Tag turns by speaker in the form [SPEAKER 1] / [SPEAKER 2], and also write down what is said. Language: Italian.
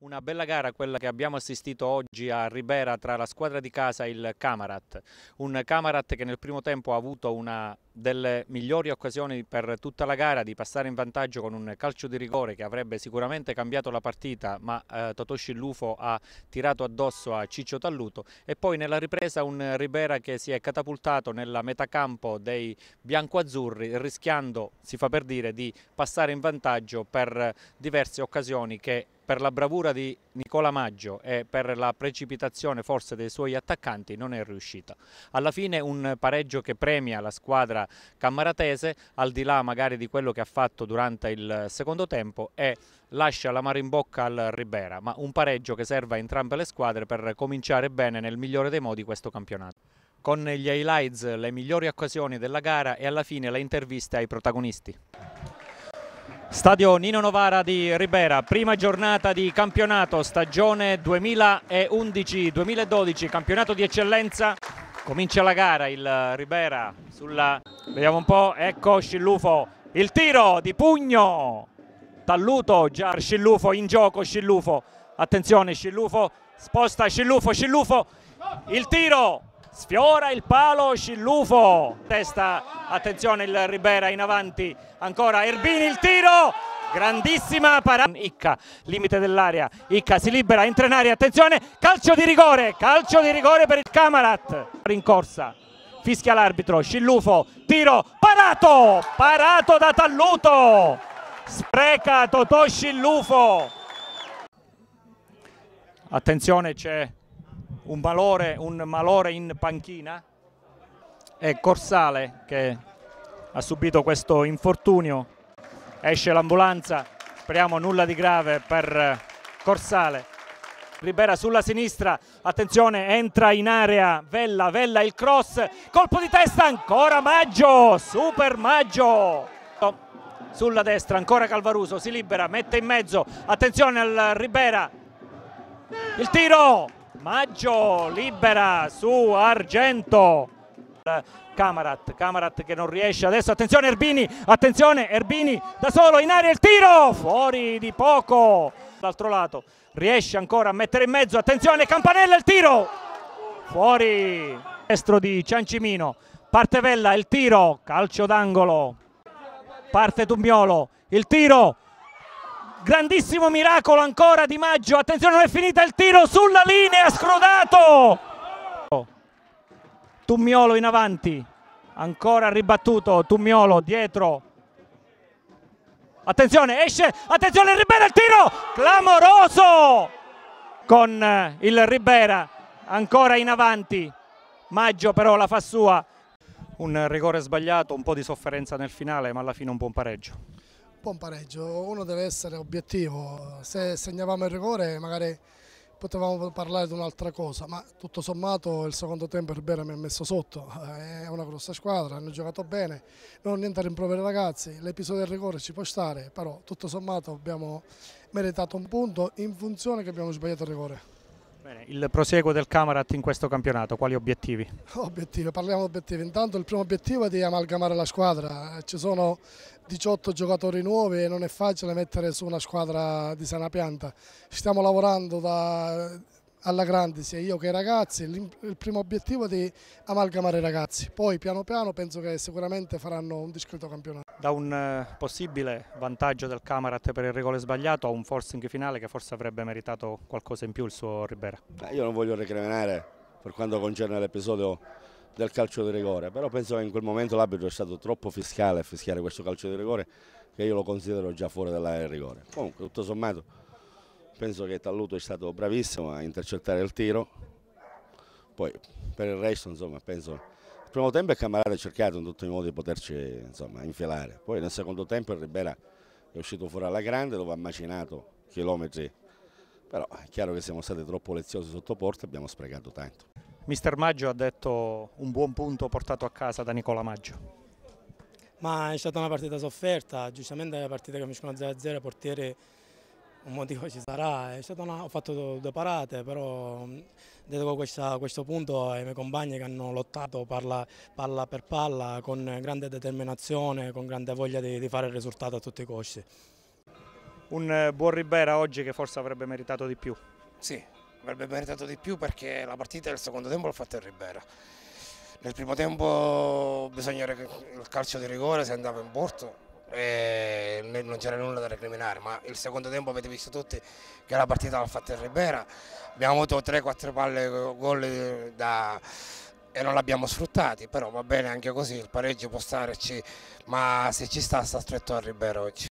[SPEAKER 1] Una bella gara quella che abbiamo assistito oggi a Ribera tra la squadra di casa e il Camarat, un Camarat che nel primo tempo ha avuto una delle migliori occasioni per tutta la gara di passare in vantaggio con un calcio di rigore che avrebbe sicuramente cambiato la partita ma eh, Totoshi Lufo ha tirato addosso a Ciccio Talluto e poi nella ripresa un Ribera che si è catapultato nella metacampo dei biancoazzurri rischiando, si fa per dire, di passare in vantaggio per diverse occasioni che per la bravura di Nicola Maggio e per la precipitazione forse dei suoi attaccanti non è riuscita. Alla fine un pareggio che premia la squadra cammaratese al di là magari di quello che ha fatto durante il secondo tempo e lascia la mare in bocca al Ribera, ma un pareggio che serve a entrambe le squadre per cominciare bene nel migliore dei modi questo campionato. Con gli highlights, le migliori occasioni della gara e alla fine le interviste ai protagonisti. Stadio Nino Novara di Ribera, prima giornata di campionato, stagione 2011-2012, campionato di eccellenza. Comincia la gara, il Ribera sulla... vediamo un po', ecco Scillufo, il tiro di pugno, Talluto, Giar Scillufo in gioco, Scillufo, attenzione Scillufo, sposta Scillufo, Scillufo, il tiro, sfiora il palo Scillufo testa attenzione il Ribera in avanti ancora Erbini il tiro grandissima parata Icca limite dell'area Icca si libera entra in aria attenzione calcio di rigore calcio di rigore per il Camarat rincorsa fischia l'arbitro Scillufo tiro parato parato da Talluto spreca Totò Scillufo attenzione c'è un malore, un malore in panchina è Corsale che ha subito questo infortunio esce l'ambulanza speriamo nulla di grave per eh, Corsale Ribera sulla sinistra attenzione entra in area Vella, Vella il cross colpo di testa ancora Maggio super Maggio sulla destra ancora Calvaruso si libera mette in mezzo attenzione al Ribera il tiro Maggio libera su Argento. Camarat, Camarat che non riesce adesso, attenzione Erbini, attenzione Erbini da solo in aria il tiro, fuori di poco, l'altro lato riesce ancora a mettere in mezzo, attenzione Campanella il tiro, fuori destro di Ciancimino, parte Vella il tiro, calcio d'angolo, parte Dummiolo, il tiro, grandissimo miracolo ancora di Maggio, attenzione non è finita il tiro sulla linea, scrodato! Tummiolo in avanti, ancora ribattuto, Tummiolo dietro, attenzione esce, attenzione Ribera il tiro, clamoroso! Con eh, il Ribera ancora in avanti, Maggio però la fa sua, un rigore sbagliato, un po' di sofferenza nel finale ma alla fine un buon pareggio
[SPEAKER 2] po' un pareggio, uno deve essere obiettivo, se segnavamo il rigore magari potevamo parlare di un'altra cosa, ma tutto sommato il secondo tempo il Bera mi ha messo sotto, eh, è una grossa squadra, hanno giocato bene, non ho niente a rimproverare ragazzi, l'episodio del rigore ci può stare, però tutto sommato abbiamo meritato un punto in funzione che abbiamo sbagliato il rigore. Bene,
[SPEAKER 1] il proseguo del Camarat in questo campionato, quali obiettivi?
[SPEAKER 2] Obiettivi, parliamo di obiettivi. Intanto il primo obiettivo è di amalgamare la squadra. Ci sono 18 giocatori nuovi e non è facile mettere su una squadra di sana pianta. Stiamo lavorando da alla grande sia io che i ragazzi, il primo obiettivo è di amalgamare i ragazzi, poi piano piano penso che sicuramente faranno un discreto campionato.
[SPEAKER 1] Da un eh, possibile vantaggio del Camarat per il rigore sbagliato a un forcing finale che forse avrebbe meritato qualcosa in più il suo Ribera.
[SPEAKER 3] Io non voglio recriminare per quanto concerne l'episodio del calcio di rigore, però penso che in quel momento l'abito è stato troppo fiscale a fischiare questo calcio di rigore che io lo considero già fuori dall'area di rigore. Comunque tutto sommato penso che Talluto è stato bravissimo a intercettare il tiro, poi per il resto insomma penso il primo tempo Camarata ha cercato in tutti i modi di poterci insomma, infilare, poi nel secondo tempo il Ribera è uscito fuori alla grande dove ha macinato chilometri, però è chiaro che siamo stati troppo leziosi sotto porta e abbiamo sprecato tanto.
[SPEAKER 1] Mister Maggio ha detto un buon punto portato a casa da Nicola Maggio.
[SPEAKER 3] Ma è stata una partita sofferta, giustamente la partita che finiscono 0-0 portiere un motivo ci sarà, una, ho fatto due parate, però mm, dedico questa, questo punto ai eh, miei compagni che hanno lottato palla, palla, per palla con grande determinazione, con grande voglia di, di fare il risultato a tutti i costi.
[SPEAKER 1] Un eh, buon Ribera oggi che forse avrebbe meritato di più. Sì, avrebbe meritato di più perché la partita del secondo tempo l'ha fatta il Ribera.
[SPEAKER 3] Nel primo tempo bisognava che il calcio di rigore si andava in porto eh, non c'era nulla da recriminare, ma il secondo tempo avete visto tutti che la partita
[SPEAKER 1] l'ha fatta il Ribera, abbiamo avuto 3-4 palle gol eh, da e non l'abbiamo sfruttati, però va bene anche così, il pareggio può starci, ma se ci sta sta stretto al Ribera oggi.